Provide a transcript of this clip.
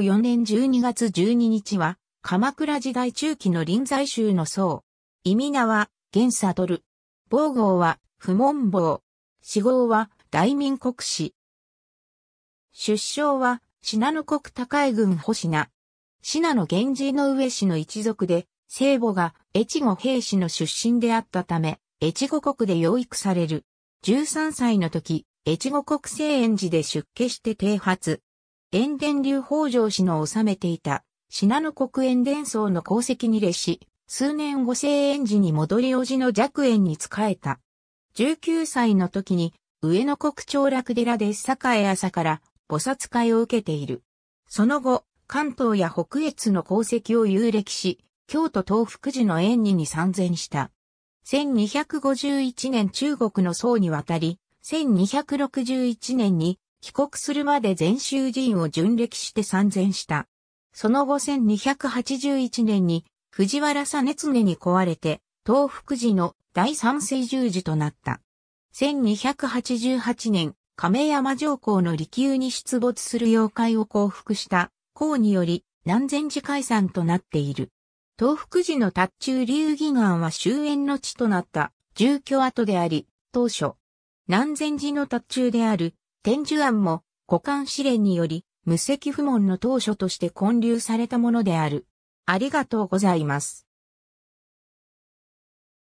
4年12月12日は、鎌倉時代中期の臨済宗の僧。意味名は、玄悟。防号は、不問坊。死号は、大民国史。出生は、信濃国高江郡保品。信濃源氏の上氏の一族で、聖母が越後平氏の出身であったため、越後国で養育される。13歳の時、越後国聖園寺で出家して剃髪。塩田流北条氏の治めていた、信濃国塩田荘の功績に列し、数年後生園児に戻り叔父の弱園に仕えた。19歳の時に、上野国長楽寺で栄朝から菩薩会を受けている。その後、関東や北越の功績を遊歴し、京都東福寺の園にに参戦した。1251年中国の僧に渡り、1261年に帰国するまで禅宗寺院を巡歴して参禅した。その後1281年に藤原さねつねに壊れて、東福寺の第三世十字となった。1288年、亀山上皇の利休に出没する妖怪を降伏した皇により南禅寺解散となっている。東福寺の達中流儀岩は終焉の地となった住居跡であり、当初、南禅寺の達中である天寿庵も股漢試練により無責不問の当初として建立されたものである。ありがとうございます。